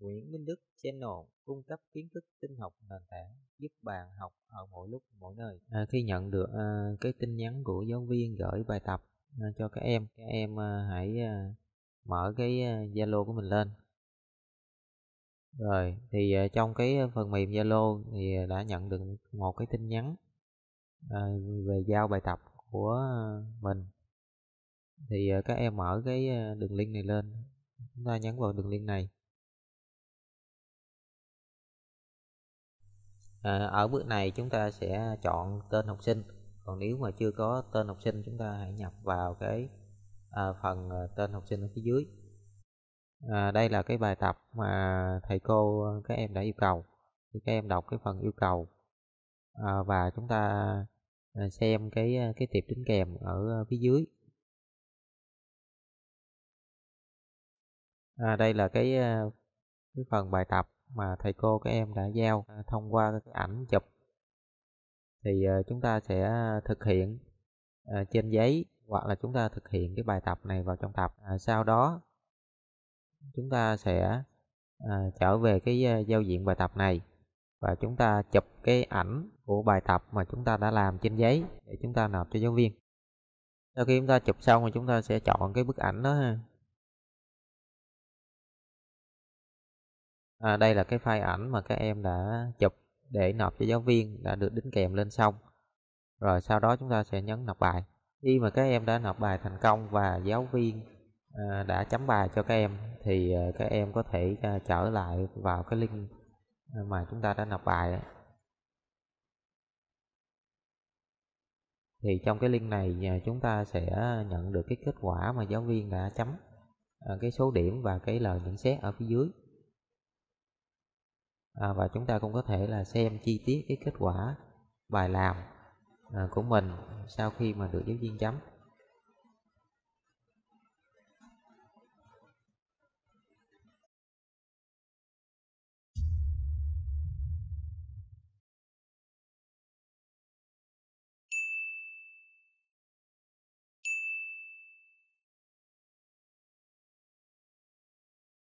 Nguyễn Minh Đức Channel cung cấp kiến thức tin học nền tảng giúp bạn học ở mỗi lúc mỗi nơi. À, khi nhận được à, cái tin nhắn của giáo viên gửi bài tập à, cho các em, các em à, hãy à, mở cái à, Zalo à, của mình lên. Rồi thì à, trong cái phần mềm Zalo thì đã nhận được một cái tin nhắn à, về giao bài tập của mình. Thì à, các em mở cái à, đường link này lên. Chúng ta nhấn vào đường link này Ờ, ở bước này chúng ta sẽ chọn tên học sinh còn nếu mà chưa có tên học sinh chúng ta hãy nhập vào cái à, phần ờ, tên học sinh ở phía dưới à, đây là cái bài tập mà thầy cô các em đã yêu cầu thì các em đọc cái phần yêu cầu à, và chúng ta xem cái cái tiệp đính kèm ở phía dưới à, đây là cái cái phần bài tập mà thầy cô các em đã giao à, thông qua cái ảnh chụp thì ờ, chúng ta sẽ à, thực hiện à, trên giấy hoặc là chúng ta thực hiện cái bài tập này vào trong tập sau đó chúng ta sẽ trở về cái giao diện bài tập này và chúng ta chụp cái ảnh của bài tập mà chúng ta đã làm trên giấy để chúng ta nộp cho giáo viên sau khi chúng ta chụp xong thì chúng ta sẽ chọn cái bức ảnh đó à, đây là cái file ảnh mà các em đã chụp để nộp cho giáo viên đã được đính kèm lên xong rồi sau đó chúng ta sẽ nhấn nộp bài khi mà các em đã nộp bài thành công và giáo viên à, đã chấm bài cho các em thì à, các em có thể à, trở lại vào cái link à, mà chúng ta đã nộp bài thì trong cái link này à, chúng ta sẽ nhận được cái kết quả mà giáo viên đã chấm à, cái số điểm và cái lời nhận xét ở phía dưới à, và chúng ta cũng có thể là xem chi tiết cái kết quả bài làm à, của mình sau khi mà được giáo viên chấm